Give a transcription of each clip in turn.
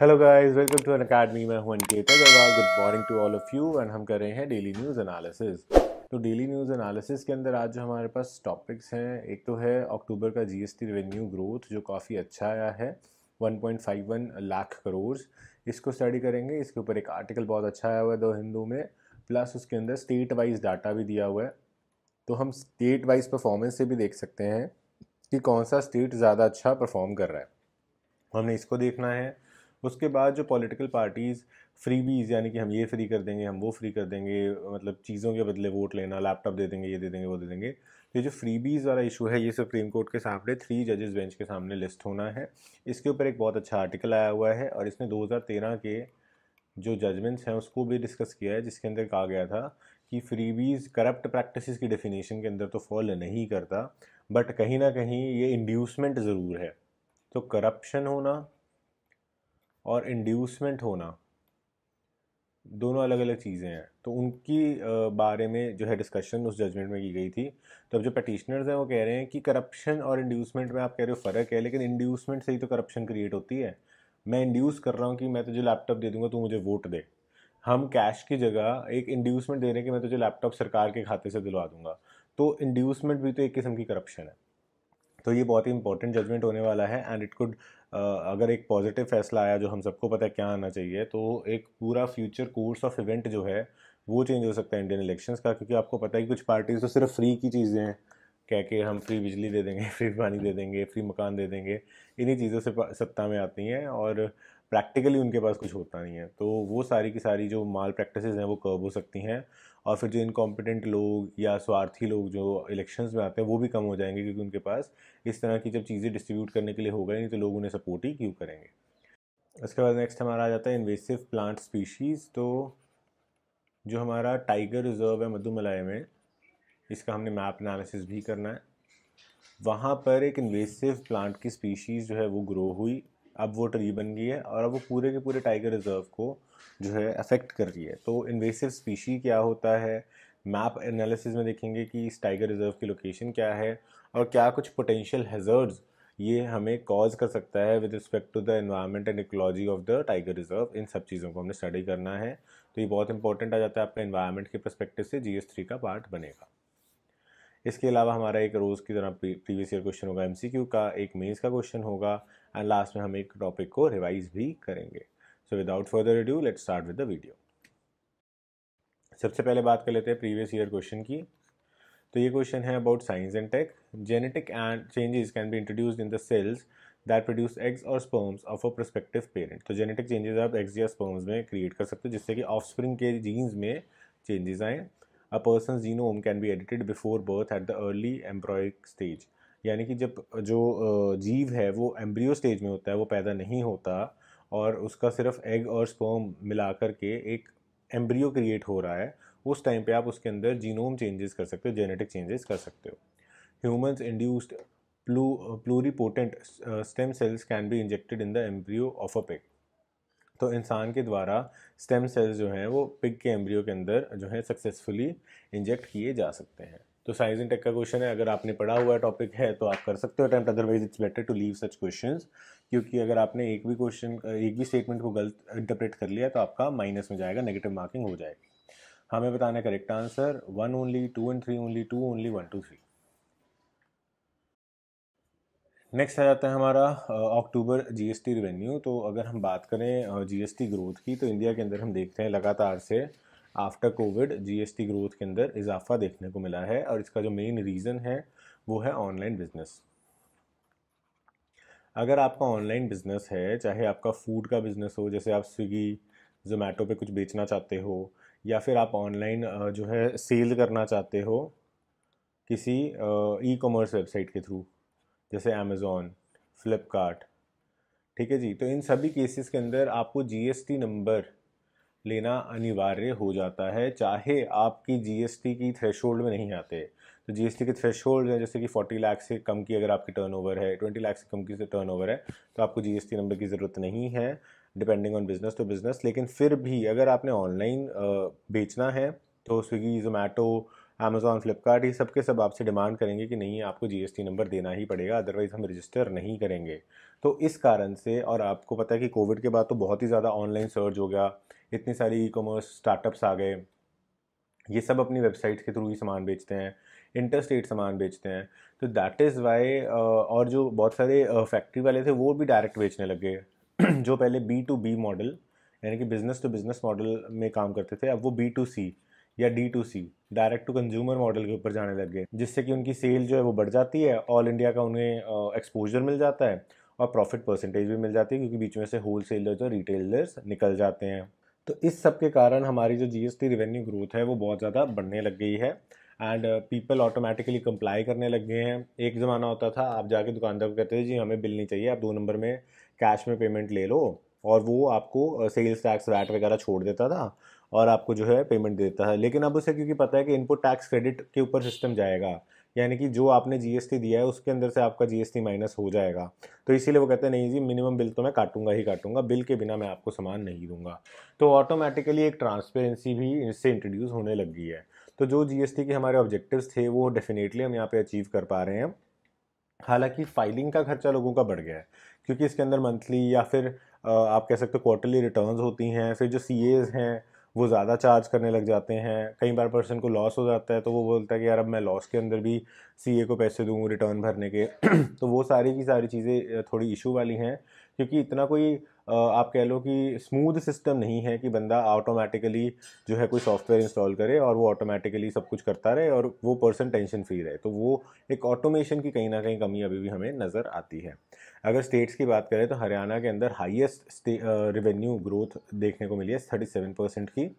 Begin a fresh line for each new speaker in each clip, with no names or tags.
Hello guys welcome to N Unacademy मैं हूं Ankit Agarwal good morning to all of you and हम कर रहे हैं डेली न्यूज़ एनालिसिस तो डेली न्यूज़ एनालिसिस के अंदर आज जो हमारे पास टॉपिक्स हैं एक तो है अक्टूबर का जीएसटी रेवेन्यू ग्रोथ जो काफ़ी अच्छा आया है 1.51 लाख करोड़ इसको स्टडी करेंगे इसके ऊपर एक आर्टिकल बहुत अच्छा आया हुआ है दो हिंदू में प्लस उसके अंदर स्टेट वाइज डाटा भी दिया हुआ है तो हम स्टेट वाइज परफॉर्मेंस से भी देख सकते हैं कि कौन सा स्टेट ज़्यादा अच्छा परफॉर्म कर रहा है हमने इसको देखना है उसके बाद जो पॉलिटिकल पार्टीज़ फ्री बीज यानी कि हम ये फ्री कर देंगे हम वो फ्री कर देंगे मतलब चीज़ों के बदले वोट लेना लैपटॉप दे देंगे ये दे देंगे वो दे देंगे तो ये जो फ्री बीज वाला इशू है ये सुप्रीम कोर्ट के सामने थ्री जजेस बेंच के सामने लिस्ट होना है इसके ऊपर एक बहुत अच्छा आर्टिकल आया हुआ है और इसने 2013 के जो जजमेंट्स हैं उसको भी डिस्कस किया है जिसके अंदर कहा गया था कि फ्री बीज़ करप्ट प्रैक्टिसेस की डेफिनेशन के अंदर तो फॉल नहीं करता बट कहीं ना कहीं ये इंड्यूसमेंट ज़रूर है तो करप्शन होना और इंड्यूसमेंट होना दोनों अलग अलग चीज़ें हैं तो उनकी बारे में जो है डिस्कशन उस जजमेंट में की गई थी तो अब जो पटिशनर्स हैं वो कह रहे हैं कि करप्शन और इंड्यूसमेंट में आप कह रहे हो फ़र्क है लेकिन इंड्यूसमेंट से ही तो करप्शन क्रिएट होती है मैं इंड्यूस कर रहा हूँ कि मैं तुझे जो लैपटॉप दे दूँगा तू मुझे वोट दे हम कैश की जगह एक इंड्यूसमेंट दे रहे हैं कि मैं तुझे जो लैपटॉप सरकार के खाते से दिलवा दूंगा तो इंड्यूसमेंट भी तो एक किस्म की करप्शन है तो ये बहुत ही इंपॉर्टेंट जजमेंट होने वाला है एंड इट कुड अगर एक पॉजिटिव फैसला आया जो हम सबको पता है क्या आना चाहिए तो एक पूरा फ्यूचर कोर्स ऑफ इवेंट जो है वो चेंज हो सकता है इंडियन इलेक्शंस का क्योंकि आपको पता है कि कुछ पार्टीज़ तो सिर्फ फ्री की चीज़ें हैं कह के हम फ्री बिजली दे देंगे फ्री पानी दे देंगे फ्री मकान दे देंगे इन्हीं चीज़ों से सत्ता में आती हैं और प्रैक्टिकली उनके पास कुछ होता नहीं है तो वो सारी की सारी जो माल प्रैक्टिस हैं वो कर्व हो सकती हैं और फिर जो इनकॉम्पिटेंट लोग या स्वार्थी लोग जो इलेक्शंस में आते हैं वो भी कम हो जाएंगे क्योंकि उनके पास इस तरह की जब चीज़ें डिस्ट्रीब्यूट करने के लिए होगा नहीं तो लोग उन्हें सपोर्ट ही क्यों करेंगे उसके बाद नेक्स्ट हमारा आ जाता है इन्वेसिव प्लांट स्पीशीज़ तो जो हमारा टाइगर रिजर्व है मधुमलाई में इसका हमने मैप एनालिसिस भी करना है वहाँ पर एक इन्वेसिव प्लांट की स्पीशीज़ जो है वो ग्रो हुई अब वो ट्री बन गई है और अब वो पूरे के पूरे टाइगर रिजर्व को जो है अफेक्ट कर रही है तो इन्वेसिव स्पीशी क्या होता है मैप एनालिसिस में देखेंगे कि इस टाइगर रिजर्व की लोकेशन क्या है और क्या कुछ पोटेंशियल हैजर्ड्स ये हमें कॉज कर सकता है with respect to the environment and ecology of the tiger reserve इन सब चीज़ों को हमने स्टडी करना है तो ये बहुत इंपॉर्टेंट आ जाता है आपका इन्वायरमेंट के परस्पेक्टिव से जी एस थ्री का पार्ट बनेगा इसके अलावा हमारा एक रोज़ की तरह प्रीवियस ईयर क्वेश्चन होगा एम सी क्यू का एक मेन्स का क्वेश्चन होगा एंड लास्ट में हम एक टॉपिक को रिवाइज भी करेंगे so without further ado let start with the video सबसे पहले बात कर लेते हैं प्रीवियस ईयर क्वेश्चन की तो ये क्वेश्चन है about science and tech genetic and changes can be introduced in the cells that produce eggs और sperms of a prospective parent तो जेनेटिक चेंजेस आप एग्स या स्पर्म्स में क्रिएट कर सकते हो जिससे कि ऑफस्प्रिंग के जीन्स में चेंजेस आए a person genome can be edited before birth at the early embryo stage यानी कि जब जो जीव है वो एम्ब्रियो स्टेज में होता है वो पैदा नहीं होता और उसका सिर्फ एग और स्पर्म मिला कर के एक एम्ब्रियो क्रिएट हो रहा है उस टाइम पे आप उसके अंदर जीनोम चेंजेस कर सकते हो जेनेटिक चेंजेस कर सकते हो humans induced plu pluripotent stem cells can be injected in the embryo of a pig तो इंसान के द्वारा स्टेम सेल्स जो हैं वो पिग के एम्ब्रियो के अंदर जो है सक्सेसफुली इंजेक्ट किए जा सकते हैं तो साइंस एंड टेक का क्वेश्चन है अगर आपने पढ़ा हुआ टॉपिक है तो आप कर सकते हो attempt otherwise it's better to leave such question क्योंकि अगर आपने एक भी क्वेश्चन एक भी स्टेटमेंट को गलत इंटरप्रेट कर लिया तो आपका माइनस में जाएगा नेगेटिव मार्किंग हो जाएगी हमें बताना है correct answer one only two and three only two only one two three next आ जाता है हमारा अक्टूबर जीएसटी रेवेन्यू तो अगर हम बात करें जीएसटी ग्रोथ की तो इंडिया के अंदर हम देखते हैं लगातार से आफ्टर कोविड जीएसटी ग्रोथ के अंदर इजाफा देखने को मिला है और इसका जो मेन रीज़न है वो है ऑनलाइन बिजनेस अगर आपका ऑनलाइन बिजनेस है चाहे आपका फूड का बिजनेस हो जैसे आप स्विगी जोमेटो पे कुछ बेचना चाहते हो या फिर आप ऑनलाइन जो है सेल करना चाहते हो किसी ई कॉमर्स वेबसाइट के थ्रू जैसे अमेज़ोन फ्लिपकार्ट ठीक है जी तो इन सभी केसेस के अंदर आपको जीएसटी नंबर लेना अनिवार्य हो जाता है चाहे आपकी जीएसटी की थ्रेशोल्ड में नहीं आते तो जीएसटी के थ्रेशोल्ड हैं जैसे कि 40 लाख से कम की अगर आपकी टर्नओवर है 20 लाख से कम की से टर्नओवर है तो आपको जीएसटी नंबर की ज़रूरत नहीं है depending on business to business लेकिन फिर भी अगर आपने ऑनलाइन बेचना है तो स्विगी जोमेटो अमेजोन फ्लिपकार्ट ये सब के सब आपसे डिमांड करेंगे कि नहीं आपको जीएसटी नंबर देना ही पड़ेगा अदरवाइज़ हम रजिस्टर नहीं करेंगे तो इस कारण से और आपको पता है कि कोविड के बाद तो बहुत ही ज़्यादा ऑनलाइन सर्च हो गया इतनी सारी ई कॉमर्स स्टार्टअप्स आ गए ये सब अपनी वेबसाइट्स के थ्रू ही सामान बेचते हैं इंटर स्टेट सामान बेचते हैं तो दैट इज़ वाई और जो बहुत सारे फैक्ट्री वाले थे वो भी डायरेक्ट बेचने लग गए जो पहले बी टू बी मॉडल यानी कि बिज़नेस टू बिज़नेस मॉडल में काम करते थे अब वो बी टू सी या D to C direct to consumer model के ऊपर जाने लग गए जिससे कि उनकी सेल जो है वो बढ़ जाती है ऑल इंडिया का उन्हें एक्सपोजर मिल जाता है और प्रॉफिट परसेंटेज भी मिल जाती है क्योंकि बीच में से होल सेलर्स और रिटेलर्स निकल जाते हैं तो इस सब के कारण हमारी जो जीएसटी रेवेन्यू ग्रोथ है वो बहुत ज़्यादा बढ़ने लग गई है एंड पीपल ऑटोमेटिकली कंप्लाई करने लग गए हैं एक ज़माना होता था आप जाके दुकानदार को कहते थे जी हमें बिल नहीं चाहिए आप दो नंबर में कैश में पेमेंट ले लो और वो आपको सेल्स टैक्स वैट वगैरह छोड़ देता था और आपको जो है पेमेंट देता है लेकिन अब उसे क्योंकि पता है कि इनपुट टैक्स क्रेडिट के ऊपर सिस्टम जाएगा यानी कि जो आपने जीएसटी दिया है उसके अंदर से आपका जीएसटी माइनस हो जाएगा तो इसीलिए वो कहते हैं नहीं जी मिनिमम बिल तो मैं काटूंगा ही काटूंगा बिल के बिना मैं आपको सामान नहीं दूंगा तो ऑटोमेटिकली एक ट्रांसपेरेंसी भी इससे इंट्रोड्यूस होने लग गई है तो जो जीएसटी के हमारे ऑब्जेक्टिव्स थे वो डेफिनेटली हम यहाँ पे अचीव कर पा रहे हैं हालांकि फाइलिंग का खर्चा लोगों का बढ़ गया है क्योंकि इसके अंदर मंथली या फिर आप कह सकते हो क्वार्टरली रिटर्न्स होती हैं फिर जो सी हैं वो ज़्यादा चार्ज करने लग जाते हैं कई बार पर्सन को लॉस हो जाता है तो वो बोलता है कि यार अब मैं लॉस के अंदर भी सीए को पैसे दूँ रिटर्न भरने के तो वो सारी की सारी चीज़ें थोड़ी इशू वाली हैं क्योंकि इतना कोई आप कह लो कि स्मूथ सिस्टम नहीं है कि बंदा ऑटोमेटिकली जो है कोई सॉफ्टवेयर इंस्टॉल करे और वो ऑटोमेटिकली सब कुछ करता रहे और वो पर्सन टेंशन फ्री रहे तो वो एक ऑटोमेशन की कहीं ना कहीं कमी अभी भी हमें नज़र आती है अगर स्टेट्स की बात करें तो हरियाणा के अंदर हाइएस्ट रिवेन्यू ग्रोथ देखने को मिली है थर्टी सेवन परसेंट की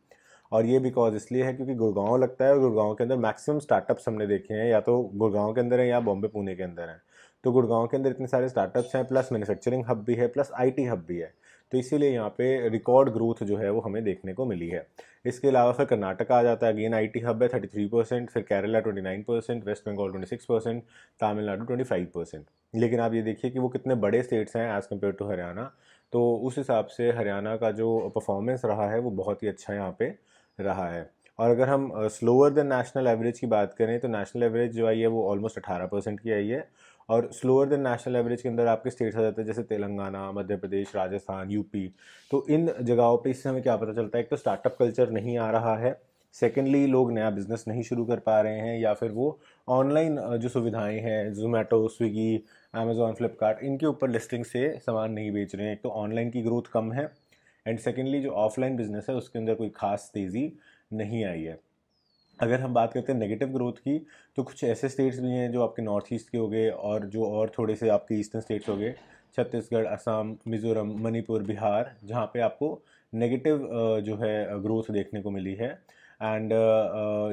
और ये बिकॉज इसलिए है क्योंकि गुड़गांव लगता है और गुड़गांव के अंदर मैक्सिमम स्टार्टअप्स हमने देखे हैं या तो गुड़गांव के अंदर हैं या बॉम्बे पुणे के अंदर हैं तो गुड़गांव के अंदर इतने सारे स्टार्टअप्स हैं प्लस मैन्युफैक्चरिंग हब भी है प्लस आईटी हब भी है तो इसीलिए यहाँ पे रिकॉर्ड ग्रोथ जो है वो हमें देखने को मिली है इसके अलावा फिर कर्नाटक आ जाता है अगेन आई टी हब है थर्टी थ्री परसेंट फिर Kerala twenty nine percent West Bengal twenty six percent Tamil Nadu twenty five percent लेकिन आप ये देखिए कि वो कितने बड़े स्टेट्स हैं एज़ कम्पेयर टू हरियाणा तो उस हिसाब से हरियाणा का जो परफॉर्मेंस रहा है वो बहुत ही अच्छा यहाँ पर रहा है और अगर हम स्लोअर देन नेशनल एवरेज की बात करें तो नेशनल एवरेज जो आई है वो ऑलमोस्ट अठारह परसेंट की आई है और स्लोअर देन नेशनल एवरेज के अंदर आपके स्टेट्स आ जाते हैं जैसे तेलंगाना मध्य प्रदेश राजस्थान यूपी तो इन जगहों पे इससे हमें क्या पता चलता है एक तो स्टार्टअप कल्चर नहीं आ रहा है सेकेंडली लोग नया बिज़नेस नहीं शुरू कर पा रहे हैं या फिर वो ऑनलाइन जो सुविधाएं हैं जोमेटो स्विगी अमेज़ोन फ्लिपकार्ट इनके ऊपर लिस्टिंग से सामान नहीं बेच रहे हैं एक तो ऑनलाइन की ग्रोथ कम है एंड सेकेंडली जो ऑफलाइन बिज़नेस है उसके अंदर कोई खास तेज़ी नहीं आई है अगर हम बात करते हैं नेगेटिव ग्रोथ की तो कुछ ऐसे स्टेट्स भी हैं जो आपके नॉर्थ ईस्ट के हो गए और जो और थोड़े से आपके ईस्टर्न स्टेट्स हो गए छत्तीसगढ़ असम मिज़ोरम मणिपुर बिहार जहाँ पे आपको नेगेटिव जो है ग्रोथ देखने को मिली है एंड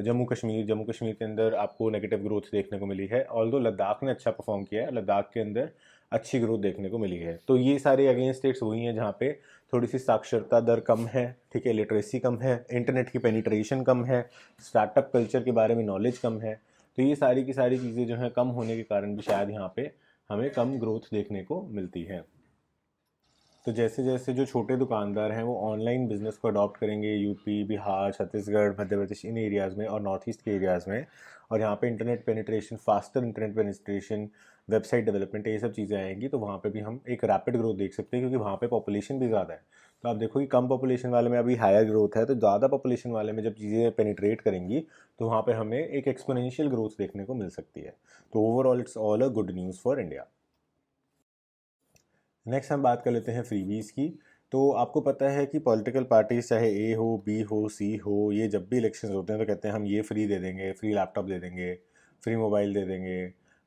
जम्मू कश्मीर जम्मू कश्मीर के अंदर आपको नेगेटिव ग्रोथ देखने को मिली है ऑल दो लद्दाख ने अच्छा परफॉर्म किया है लद्दाख के अंदर अच्छी ग्रोथ देखने को मिली है तो ये सारे अगेन स्टेट्स वही हैं जहाँ पे थोड़ी सी साक्षरता दर कम है ठीक है लिटरेसी कम है इंटरनेट की पेनिट्रेशन कम है स्टार्टअप कल्चर के बारे में नॉलेज कम है तो ये सारी की सारी चीज़ें जो हैं कम होने के कारण भी शायद यहाँ पे हमें कम ग्रोथ देखने को मिलती है तो जैसे जैसे जो छोटे दुकानदार हैं वो ऑनलाइन बिज़नेस को अडॉप्ट करेंगे यूपी बिहार छत्तीसगढ़ मध्य प्रदेश इन एरियाज़ में और नॉर्थ ईस्ट के एरियाज़ में और यहाँ पे internet penetration faster internet penetration website development ये सब चीज़ें आएंगी तो वहाँ पर भी हम एक रैपिड ग्रोथ देख सकते हैं क्योंकि वहाँ पर पॉपुलेशन भी ज़्यादा है तो आप देखो कि कम पॉपुलेशन वाले में अभी हायर ग्रोथ है तो ज़्यादा पॉपुलेशन वाले में जब चीज़ें पेनिट्रेट करेंगी तो वहाँ पर हमें एक एक्सपोनेंशियल ग्रोथ देखने को मिल सकती है तो overall it's all a good news for India next हम बात कर लेते हैं फ्रीबीज़ की तो आपको पता है कि पॉलिटिकल पार्टीज़ चाहे ए हो बी हो सी हो ये जब भी इलेक्शन होते हैं तो कहते हैं हम ये फ्री दे देंगे फ्री लैपटॉप दे देंगे फ्री मोबाइल दे देंगे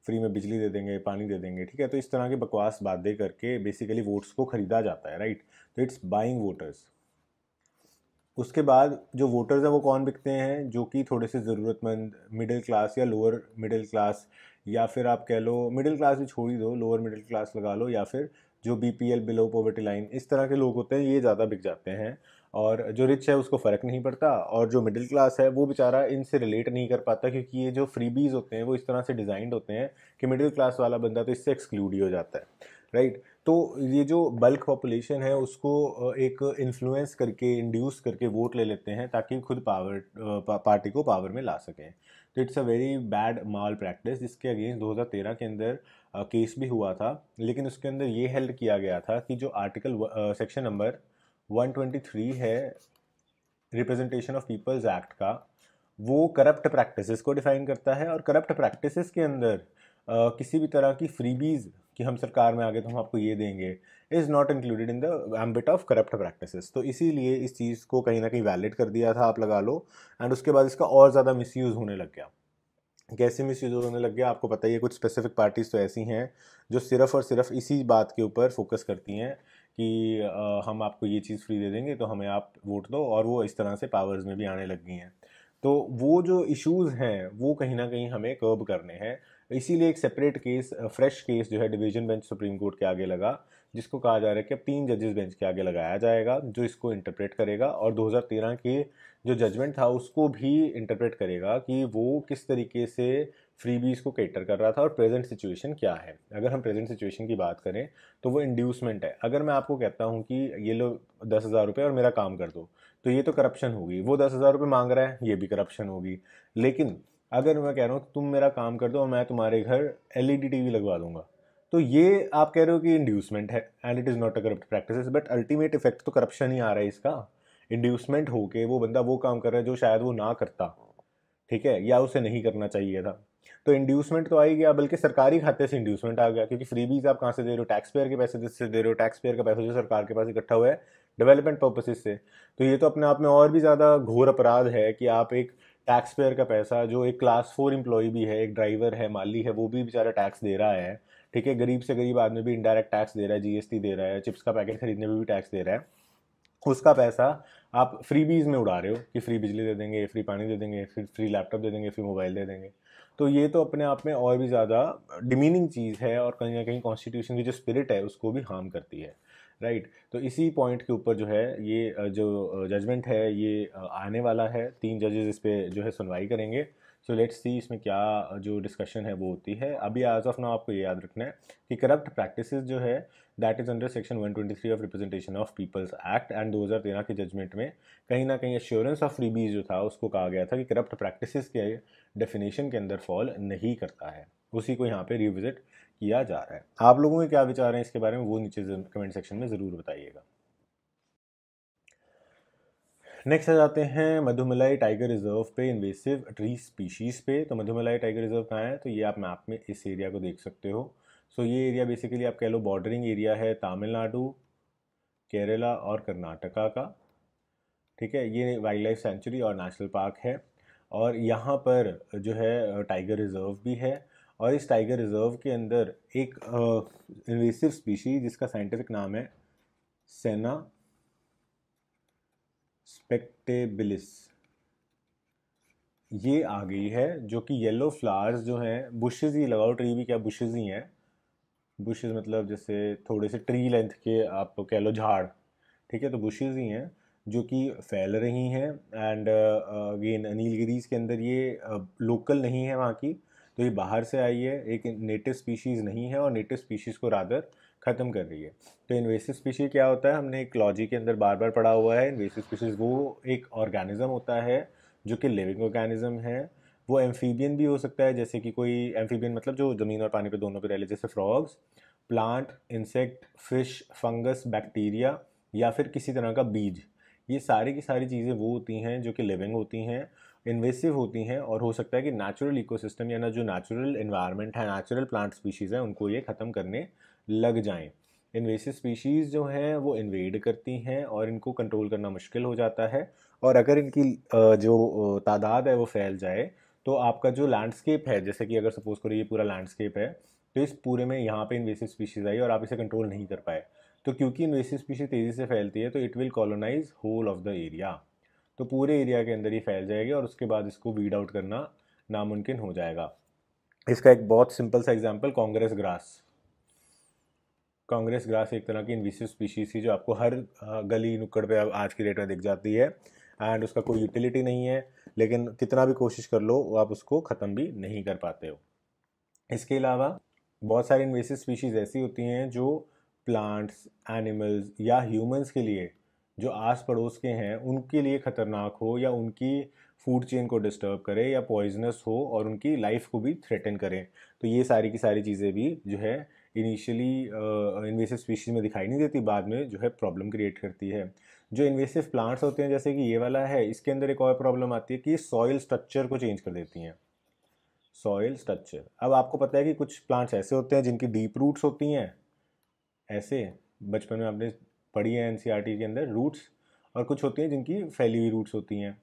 फ्री में बिजली दे देंगे पानी दे देंगे ठीक है तो इस तरह की बकवास बातें करके बेसिकली वोट्स को ख़रीदा जाता है राइट तो इट्स बाइंग वोटर्स उसके बाद जो वोटर्स हैं वो कौन बिकते हैं जो कि थोड़े से ज़रूरतमंद मिडिल क्लास या लोअर मिडिल क्लास या फिर आप कह लो मिडिल क्लास भी छोड़ ही दो लोअर मिडिल क्लास लगा लो या फिर जो B P L below poverty line इस तरह के लोग होते हैं ये ज़्यादा बिक जाते हैं और जो रिच है उसको फ़र्क नहीं पड़ता और जो मिडिल क्लास है वो बेचारा इनसे रिलेट नहीं कर पाता क्योंकि ये जो फ्रीबीज़ होते हैं वो इस तरह से डिज़ाइंड होते हैं कि मिडिल क्लास वाला बंदा तो इससे एक्सक्लूड ही हो जाता है राइट तो ये जो बल्क पॉपुलेशन है उसको एक इन्फ्लुएंस करके इंड्यूस करके वोट ले लेते हैं ताकि खुद पावर पार्टी को पावर में ला सकें तो it's a very bad malpractice जिसके अगेंस्ट 2013 के अंदर केस भी हुआ था लेकिन उसके अंदर ये हेल्ड किया गया था कि जो आर्टिकल सेक्शन नंबर 123 है रिप्रेजेंटेशन ऑफ पीपल्स एक्ट का वो करप्ट प्रैक्टिसेस को डिफाइन करता है और करप्ट प्रैक्टिसेस के अंदर किसी भी तरह की फ्रीबीज कि हम सरकार में आ गए तो हम आपको ये देंगे is not included in the ambit of corrupt practices तो इसीलिए इस चीज़ को कहीं ना कहीं वैलिड कर दिया था आप लगा लो एंड उसके बाद इसका और ज़्यादा मिस होने लग गया कैसे मिस यूज होने लग गया आपको पता ही है कुछ स्पेसिफिक पार्टीज़ तो ऐसी हैं जो सिर्फ और सिर्फ इसी बात के ऊपर फोकस करती हैं कि आ, हम आपको ये चीज़ फ्री दे देंगे तो हमें आप वोट दो और वो इस तरह से पावर्स में भी आने लग गई हैं तो वो जो इश्यूज़ हैं वो कहीं ना कहीं हमें कर्ब करने हैं इसीलिए एक सेपरेट केस फ्रेश केस जो है डिवीजन बेंच सुप्रीम कोर्ट के आगे लगा जिसको कहा जा रहा है कि अब तीन जजेस बेंच के आगे लगाया जाएगा जो इसको इंटरप्रेट करेगा और 2013 के जो जजमेंट था उसको भी इंटरप्रेट करेगा कि वो किस तरीके से फ्री बीज को कैटर कर रहा था और प्रेजेंट सिचुएशन क्या है अगर हम प्रेजेंट सिचुएशन की बात करें तो वो इंड्यूसमेंट है अगर मैं आपको कहता हूँ कि ये लो दस हज़ार रुपये और मेरा काम कर दो तो ये तो करप्शन होगी वो दस हज़ार रुपये मांग रहा है ये भी करप्शन होगी लेकिन अगर मैं कह रहा हूँ तुम मेरा काम कर दो और मैं तुम्हारे घर एल ई टीवी लगवा दूंगा तो ये आप कह रहे हो कि इंड्यूसमेंट है and it is not a corrupt practice but ultimate effect तो करप्शन ही आ रहा है इसका इंड्यूसमेंट हो के वो बंदा वो काम कर रहा है जो शायद वो ना करता ठीक है या उसे नहीं करना चाहिए था तो इंड्यूसमेंट तो आ ही गया बल्कि सरकारी खाते से इंड्यूसमेंट आ गया क्योंकि फ्री आप कहाँ से दे रहे हो टैक्स पेयर के पैसे से दे रहे हो टैक्स पेयर का पैसा जो सरकार के पास इकट्ठा हुआ है डेवलपमेंट पर्पसेज से तो ये तो अपने आप में और भी ज़्यादा घोर अपराध है कि आप एक टैक्स पेयर का पैसा जो एक क्लास फोर एम्प्लॉय भी है एक ड्राइवर है माली है वो भी बेचारा टैक्स दे रहा है ठीक है गरीब से गरीब आदमी भी इनडायरेक्ट टैक्स दे रहा है जीएसटी दे रहा है चिप्स का पैकेट खरीदने में भी टैक्स दे रहा है उसका पैसा आप फ्री बीज में उड़ा रहे हो कि फ्री बिजली दे देंगे फ्री पानी दे देंगे फिर फ्री लैपटॉप दे देंगे फ्री मोबाइल दे देंगे तो ये तो अपने आप में और भी ज़्यादा डिमीनिंग चीज़ है और कहीं ना कहीं कॉन्स्टिट्यूशन की जो स्पिरिट है उसको भी हार्म करती है राइट right? तो इसी पॉइंट के ऊपर जो है ये जो जजमेंट है ये आने वाला है तीन जजेस इस पर जो है सुनवाई करेंगे सो लेट्स सी इसमें क्या जो डिस्कशन है वो होती है अभी आज ऑफ नाउ आपको ये याद रखना है कि करप्ट प्रैक्टिस जो है that is under section 123 of representation of people's act and 2013 के जजमेंट में कहीं ना कहीं एश्योरेंस ऑफ रीबीज जो था उसको कहा गया था कि करप्ट प्रैक्टिस के डेफिनेशन के अंदर फॉल नहीं करता है उसी को यहाँ पे रिविजिट किया जा रहा है आप लोगों के क्या विचार हैं इसके बारे में वो नीचे कमेंट सेक्शन में ज़रूर बताइएगा नेक्स्ट आ जाते हैं मधुमलाई टाइगर रिजर्व पे इन्वेसिव ट्री स्पीशीज़ पे तो मधुमलाई टाइगर रिजर्व कहाँ है तो ये आप मैप में इस एरिया को देख सकते हो सो so, ये एरिया बेसिकली आप कह लो बॉर्डरिंग एरिया है तमिलनाडु केरला और कर्नाटका का ठीक है ये वाइल्ड लाइफ सेंचुरी और नेशनल पार्क है और यहाँ पर जो है टाइगर रिजर्व भी है और इस टाइगर रिजर्व के अंदर एक इन्वेसिव स्पीशीज जिसका साइंटिफिक नाम है सेना स्पेक्टेबिलिस ये आ गई है जो कि येलो फ्लावर्स जो हैं बुशेज ही लगाओ ट्री भी क्या बुशेज ही हैं बुशेज मतलब जैसे थोड़े से ट्री लेंथ के आप तो कह लो झाड़ ठीक है तो बुशेज ही हैं जो कि फैल रही हैं एंड अगेन नीलगिरीज के अंदर ये लोकल नहीं है वहाँ की तो ये बाहर से आई है एक नेटिव स्पीशीज़ नहीं है और नेटिव स्पीशीज़ को रादर ख़त्म कर रही है तो इन्वेसिव स्पीशीज़ क्या होता है हमने एक लॉजी के अंदर बार बार पढ़ा हुआ है इन्वेसिव स्पीशीज़ वो एक ऑर्गेनिज़म होता है जो कि लिविंग ऑर्गेनिज़म है वो एम्फीबियन भी हो सकता है जैसे कि कोई एम्फीबियन मतलब जो ज़मीन और पानी पे दोनों पे रह ले जैसे frogs plant insect fish fungus bacteria या फिर किसी तरह का बीज ये सारी की सारी चीज़ें वो होती हैं जो कि लिविंग होती हैं इन्वेसिव होती हैं और हो सकता है कि नेचुरल इकोसिस्टम या ना जो नेचुरल इन्वायरमेंट है नेचुरल प्लांट स्पीशीज़ हैं उनको ये ख़त्म करने लग जाएँ इन्वेसिव स्पीशीज़ जो हैं वो इन्वेड करती हैं और इनको कंट्रोल करना मुश्किल हो जाता है और अगर इनकी जो तादाद है वो फैल जाए तो आपका जो लैंडस्केप है जैसे कि अगर सपोज़ करो ये पूरा लैंडस्केप है तो इस पूरे में यहाँ पे इन्वेसिव स्पीशीज़ आई और आप इसे कंट्रोल नहीं कर पाए तो क्योंकि इन्वेसिव स्पीशीज़ तेज़ी से फैलती है तो it will colonise whole of the area तो पूरे एरिया के अंदर ही फैल जाएगी और उसके बाद इसको वीड आउट करना नामुमकिन हो जाएगा इसका एक बहुत सिंपल सा example Congress grass Congress grass एक तरह की इन्विसिव स्पीशीज़ थी जो आपको हर गली नुक्कड़ पे आज की डेट में दिख जाती है एंड उसका कोई यूटिलिटी नहीं है लेकिन कितना भी कोशिश कर लो आप उसको ख़त्म भी नहीं कर पाते हो इसके अलावा बहुत सारी इन्वेसिव स्पीशीज़ ऐसी होती हैं जो प्लांट्स एनिमल्स या ह्यूमंस के लिए जो आस पड़ोस के हैं उनके लिए ख़तरनाक हो या उनकी फूड चेन को डिस्टर्ब करे या पॉइजनस हो और उनकी लाइफ को भी थ्रेटन करें तो ये सारी की सारी चीज़ें भी जो है इनिशियली इन्वेसिव स्पीशीज़ में दिखाई नहीं देती बाद में जो है प्रॉब्लम क्रिएट करती है जो इन्वेसिव प्लांट्स होते हैं जैसे कि ये वाला है इसके अंदर एक और प्रॉब्लम आती है कि सॉइल स्ट्रक्चर को चेंज कर देती हैं सॉइल स्ट्रक्चर अब आपको पता है कि कुछ प्लांट्स ऐसे होते हैं जिनकी डीप रूट्स होती हैं ऐसे बचपन में आपने पढ़ी है एन e के अंदर रूट्स और कुछ होती हैं जिनकी फैली हुई रूट्स होती हैं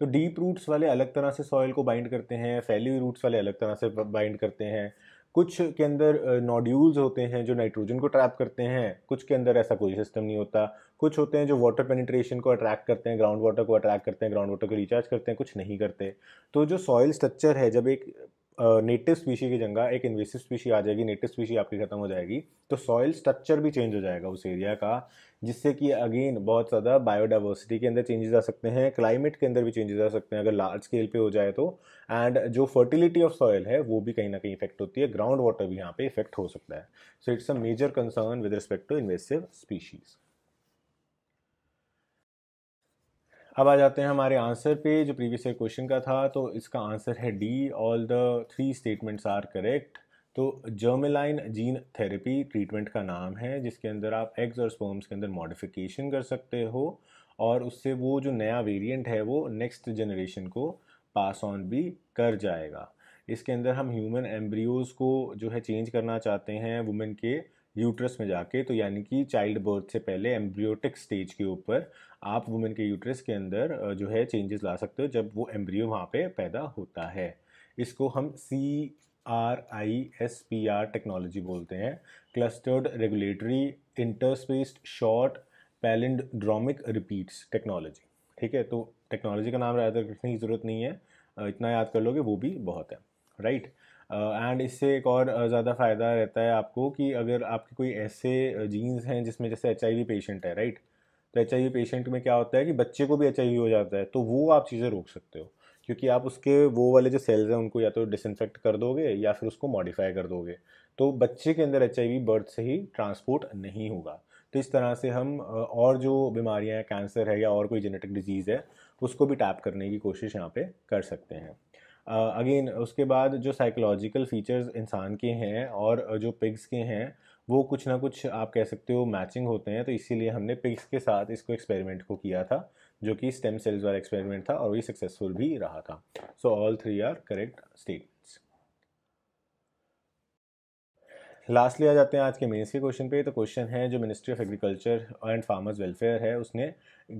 तो डीप रूट्स वाले अलग तरह से सॉयल को बाइंड करते हैं फैली हुई रूट्स वाले अलग तरह से बाइंड करते हैं कुछ के अंदर नॉड्यूल्स होते हैं जो नाइट्रोजन को ट्रैप करते हैं कुछ के अंदर ऐसा कोई सिस्टम नहीं होता कुछ होते हैं जो वाटर पेनिट्रेशन को अट्रैक्ट करते हैं ग्राउंड वाटर को अट्रैक्ट करते हैं ग्राउंड वाटर को रिचार्ज करते हैं कुछ नहीं करते तो जो सॉयल स्ट्रक्चर है जब एक नेटिव स्पीशी की जगह एक इन्वेसिव स्पीशी आ जाएगी नेटिव स्पीशी आपकी ख़त्म हो जाएगी तो सॉइल स्ट्रक्चर भी चेंज हो जाएगा उस एरिया का जिससे कि अगेन बहुत ज़्यादा बायोडाइवर्सिटी के अंदर चेंजेस आ सकते हैं क्लाइमेट के अंदर भी चेंजेस आ सकते हैं अगर लार्ज स्केल पे हो जाए तो एंड जो फर्टिलिटी ऑफ सॉइल है वो भी कहीं ना कहीं इफेक्ट होती है ग्राउंड वाटर भी यहाँ पे इफेक्ट हो सकता है so it's a major concern with respect to invasive species अब आ जाते हैं हमारे आंसर पे जो प्रीवियस ईयर क्वेश्चन का था तो इसका आंसर है D all the three statements are correct तो जर्मेलाइन जीन थेरेपी ट्रीटमेंट का नाम है जिसके अंदर आप एग्स और स्पर्म्स के अंदर मॉडिफिकेशन कर सकते हो और उससे वो जो नया वेरिएंट है वो नेक्स्ट जनरेशन को पास ऑन भी कर जाएगा इसके अंदर हम ह्यूमन एम्ब्रियोज़ को जो है चेंज करना चाहते हैं वुमेन के यूट्रस में जाके तो यानी कि चाइल्ड बर्थ से पहले एम्ब्रियोटिक स्टेज के ऊपर आप वुमेन के यूट्रस के अंदर जो है चेंजेस ला सकते हो जब वो एम्ब्रियो वहाँ पे पैदा होता है इसको हम C R I S P R technology बोलते हैं clustered regulatory interspaced short palindromic repeats technology ठीक है तो टेक्नोलॉजी का नाम रखने की ज़रूरत नहीं है इतना याद कर लोगे वो भी बहुत है राइट right? एंड uh, इससे एक और ज़्यादा फ़ायदा रहता है आपको कि अगर आपके कोई ऐसे जीन्स हैं जिसमें जैसे एच पेशेंट है राइट तो एच पेशेंट में क्या होता है कि बच्चे को भी एच हो जाता है तो वो आप चीज़ें रोक सकते हो क्योंकि आप उसके वो वाले जो सेल्स हैं उनको या तो डिसइनफेक्ट कर दोगे या फिर उसको मॉडिफाई कर दोगे तो बच्चे के अंदर एच बर्थ से ही ट्रांसपोर्ट नहीं होगा तो इस तरह से हम और जो बीमारियाँ हैं कैंसर है या और कोई जेनेटिक डिजीज़ है उसको भी टैप करने की कोशिश यहाँ पे कर सकते हैं अगेन uh, उसके बाद जो साइकोलॉजिकल फीचर्स इंसान के हैं और जो पिग्स के हैं वो कुछ ना कुछ आप कह सकते हो मैचिंग होते हैं तो इसीलिए हमने पिग्स के साथ इसको एक्सपेरिमेंट को किया था जो कि स्टेम सेल्स वाला एक्सपेरिमेंट था और वही सक्सेसफुल भी रहा था so all three are correct statements lastly आ जाते हैं आज के मेन्स के क्वेश्चन पे तो क्वेश्चन है जो ministry of agriculture and farmers welfare है उसने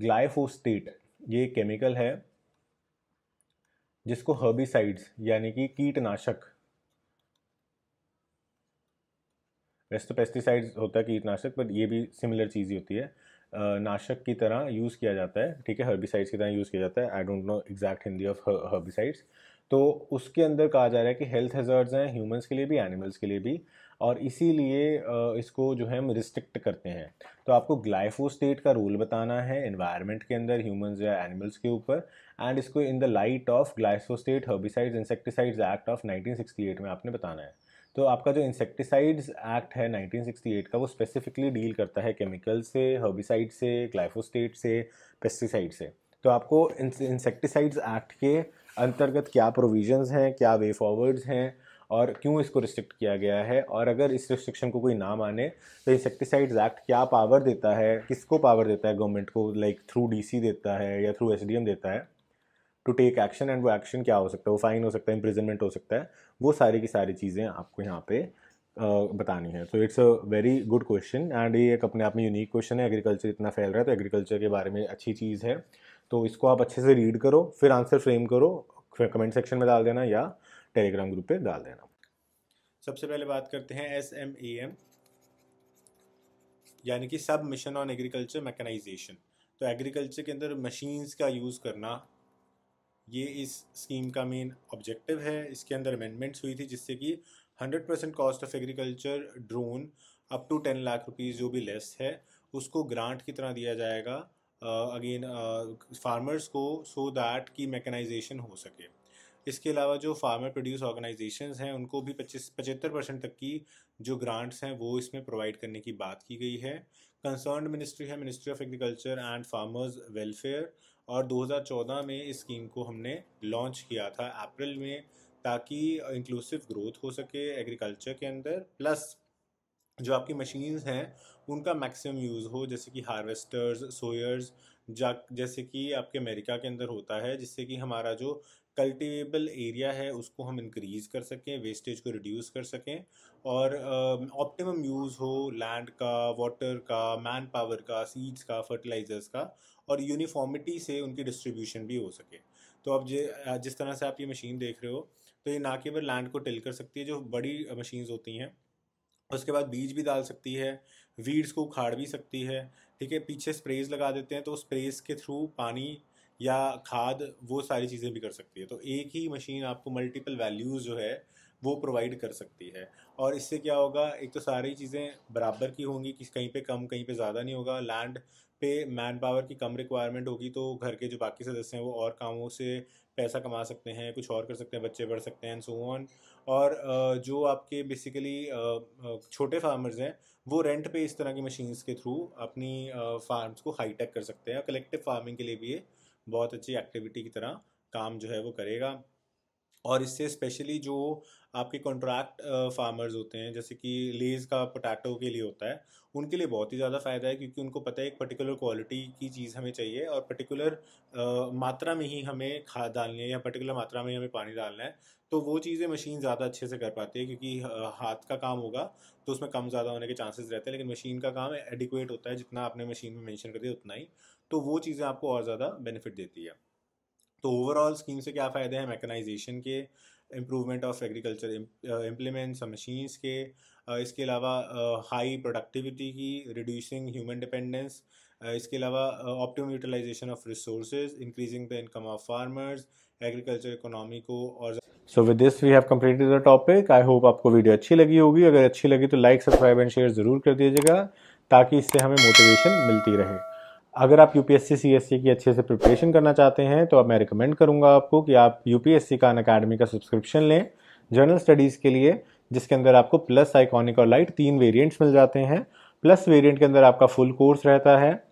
ग्लाइफोस्टेट ये केमिकल है जिसको हर्बिसाइड्स यानी कि कीटनाशक वैसे तो पेस्टिसाइड्स होता है कीटनाशक पर ये भी सिमिलर चीज़ ही होती है नाशक की तरह यूज़ किया जाता है ठीक है हर्बिसाइड्स की तरह यूज़ किया जाता है I don't know exact Hindi of herbicides तो उसके अंदर कहा जा रहा है कि हेल्थ हेजर्ड्स हैं ह्यूमंस के लिए भी एनिमल्स के लिए भी और इसीलिए इसको जो है हम रिस्ट्रिक्ट करते हैं तो आपको ग्लाइफोस्टेट का रोल बताना है इन्वायरमेंट के अंदर ह्यूमंस या एनिमल्स के ऊपर एंड इसको in the light of glyphosate herbicides insecticides act of 1968 में आपने बताना है तो आपका जो इंसेक्टिसाइड्स एक्ट है 1968 का वो स्पेसिफिकली डील करता है केमिकल से हर्बिसाइड से ग्लाइफोस्टेट से पेस्टिसाइड से तो आपको इंसेक्टिसाइड्स एक्ट के अंतर्गत क्या प्रोविजंस हैं क्या वे फॉरवर्ड्स हैं और क्यों इसको रिस्ट्रिक्ट किया गया है और अगर इस रिस्ट्रिक्शन को कोई ना माने तो इंसेक्टिसाइड्स एक्ट क्या पावर देता है किसको पावर देता है गवर्नमेंट को लाइक थ्रू डीसी देता है या थ्रू एसडीएम देता है टू टेक एक्शन एंड वो एक्शन क्या हो सकता है वो फाइन हो सकता है इम्प्रिजनमेंट हो सकता है वो सारी की सारी चीज़ें आपको यहाँ पे बतानी है so it's a very good question and ये एक अपने आप में यूनिक क्वेश्चन है एग्रीकल्चर इतना फैल रहा है तो एग्रीकल्चर के बारे में अच्छी चीज़ है तो इसको आप अच्छे से रीड करो फिर आंसर फ्रेम करो फिर कमेंट सेक्शन में डाल देना या टेलीग्राम ग्रुप पे डाल देना सबसे पहले बात करते हैं एस एम ए एम यानी कि sub mission on agriculture mechanisation तो एग्रीकल्चर के अंदर मशीन्स का यूज़ करना ये इस स्कीम का मेन ऑब्जेक्टिव है इसके अंदर अमेंडमेंट्स हुई थी जिससे कि 100 percent cost of agriculture drone up to 10 lakh rupees जो भी लेस है उसको ग्रांट की तरह दिया जाएगा अगेन फार्मर्स को सो दैट कि मैकेनाइजेशन हो सके इसके अलावा जो फार्मर प्रोड्यूस ऑर्गेनाइजेशन हैं उनको भी पच्चीस पचहत्तर परसेंट तक की जो ग्रांट्स हैं वो इसमें प्रोवाइड करने की बात की गई है कंसर्न मिनिस्ट्री है ministry of agriculture and farmers welfare और 2014 में इस स्कीम को हमने लॉन्च किया था अप्रैल में ताकि इंक्लूसिव ग्रोथ हो सके एग्रीकल्चर के अंदर प्लस जो आपकी मशीन्स हैं उनका मैक्सिमम यूज़ हो जैसे कि हार्वेस्टर्स सोयर्स जा जैसे कि आपके अमेरिका के अंदर होता है जिससे कि हमारा जो कल्टिवेबल एरिया है उसको हम इंक्रीज़ कर सकें वेस्टेज को रिड्यूस कर सकें और ऑप्टिमम यूज़ हो लैंड का वाटर का मैन पावर का सीड्स का फर्टिलाइज़र्स का और यूनिफॉर्मिटी से उनकी डिस्ट्रीब्यूशन भी हो सके तो अब जिस तरह से आप ये मशीन देख रहे हो तो ये ना केवल लैंड को टिल कर सकती है जो बड़ी मशीन्स होती हैं उसके बाद बीज भी डाल सकती है वीड्स को उखाड़ भी सकती है ठीक है पीछे स्प्रेज लगा देते हैं तो स्प्रेज के थ्रू पानी या खाद वो सारी चीज़ें भी कर सकती है तो एक ही मशीन आपको मल्टीपल वैल्यूज़ जो है वो प्रोवाइड कर सकती है और इससे क्या होगा एक तो सारी चीज़ें बराबर की होंगी कि कहीं पे कम कहीं पे ज़्यादा नहीं होगा लैंड पे मैन पावर की कम रिक्वायरमेंट होगी तो घर के जो बाकी सदस्य हैं वो और कामों से पैसा कमा सकते हैं कुछ और कर सकते हैं बच्चे पढ़ सकते हैं एंड सो ऑन और जो आपके बेसिकली छोटे फार्मर्स हैं वो रेंट पे इस तरह की मशीन्स के थ्रू अपनी फार्म्स को हाईटेक कर सकते हैं कलेक्टिव फार्मिंग के लिए भी ये बहुत अच्छी एक्टिविटी की तरह काम जो है वो करेगा और इससे स्पेशली जो आपके कॉन्ट्रैक्ट फार्मर्स होते हैं जैसे कि लेज का पोटैटो के लिए होता है उनके लिए बहुत ही ज़्यादा फ़ायदा है क्योंकि उनको पता है एक पर्टिकुलर क्वालिटी की चीज़ हमें चाहिए और पर्टिकुलर मात्रा में ही हमें खाद डालनी है या पर्टिकुलर मात्रा में हमें पानी डालना है तो वो चीज़ें मशीन ज़्यादा अच्छे से कर पाती है क्योंकि हाथ का काम होगा तो उसमें कम ज़्यादा होने के चांसेस रहते हैं लेकिन मशीन का काम एडिकुएट होता है जितना आपने मशीन में मैंशन कर दिया उतना ही तो वो चीज़ें आपको और ज़्यादा बेनिफिट देती है तो ओवरऑल स्कीम से क्या फ़ायदे हैं मैकेनाइजेशन के improvement of agriculture implements machines के uh, इसके अलावा हाई uh, प्रोडक्टिविटी की रिड्यूसिंग ह्यूमन डिपेंडेंस इसके अलावा optimum utilisation of resource increasing the income of farmers agriculture economy को और so with this we have completed the topic I hope आपको video अच्छी लगी होगी अगर अच्छी लगी तो लाइक सब्सक्राइब एंड शेयर ज़रूर कर दीजिएगा ताकि इससे हमें मोटिवेशन मिलती रहे अगर आप यूपीएससी सीएससी e की अच्छे से प्रिपरेशन करना चाहते हैं तो अब मैं रिकमेंड करूंगा आपको कि आप यूपीएससी का अन अकेडमी का सब्सक्रिप्शन लें जनरल स्टडीज़ के लिए जिसके अंदर आपको प्लस आइकॉनिक और लाइट तीन वेरिएंट्स मिल जाते हैं प्लस वेरिएंट के अंदर आपका फुल कोर्स रहता है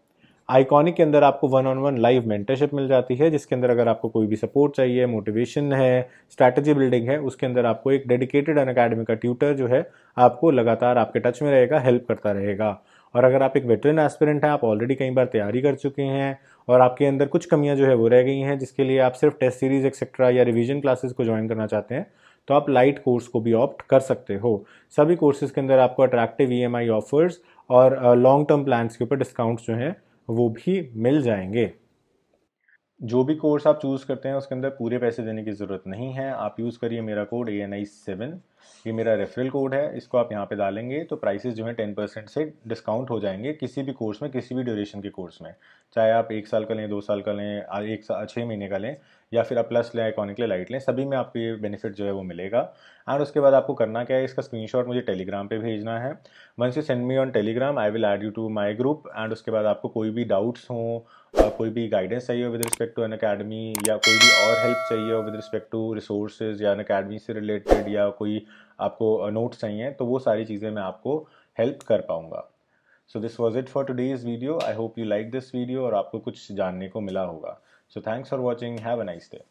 आइकॉनिक के अंदर आपको one on one live mentorship मिल जाती है जिसके अंदर अगर आपको कोई भी सपोर्ट चाहिए मोटिवेशन है स्ट्रैटेजी बिल्डिंग है उसके अंदर आपको एक डेडिकेटेड अन अकेडमी का ट्यूटर जो है आपको लगातार आपके टच में रहेगा हेल्प करता रहेगा और अगर आप एक वेटरन एस्पिरेंट हैं आप ऑलरेडी कई बार तैयारी कर चुके हैं और आपके अंदर कुछ कमियां जो है वो रह गई हैं जिसके लिए आप सिर्फ टेस्ट सीरीज़ एक्सेट्रा या रिवीजन क्लासेस को ज्वाइन करना चाहते हैं तो आप लाइट कोर्स को भी ऑप्ट कर सकते हो सभी कोर्सेज के अंदर आपको अट्रैक्टिव ई ऑफर्स और लॉन्ग टर्म प्लान्स के ऊपर डिस्काउंट्स जो हैं वो भी मिल जाएंगे जो भी कोर्स आप चूज़ करते हैं उसके अंदर पूरे पैसे देने की ज़रूरत नहीं है आप यूज़ करिए मेरा code A N I seven ये मेरा रेफरल कोड है इसको आप यहाँ पे डालेंगे तो प्राइसेस जो है टेन परसेंट से डिस्काउंट हो जाएंगे किसी भी कोर्स में किसी भी ड्यूरेशन के कोर्स में चाहे आप एक साल का लें दो साल का लें एक साल छः महीने का लें या फिर आप प्लस लें लें लाइट लें सभी में आपको ये बेनिफिट जो है वो मिलेगा एंड उसके बाद आपको करना क्या है इसका स्क्रीन मुझे टेलीग्राम पर भेजना है once you send me on Telegram I will add you to my group and उसके बाद आपको कोई भी डाउट्स हों कोई भी गाइडेंस चाहिए हो with respect to N academy या कोई भी और हेल्प चाहिए हो विद रिस्पेक्ट टू रिसोर्सेज या एन अकेडमी से रिलेटेड या कोई आपको नोट्स चाहिए तो वो सारी चीज़ें मैं आपको हेल्प कर पाऊँगा so this was it for today's video I hope you like this video और आपको कुछ जानने को मिला होगा so thanks for watching have a nice day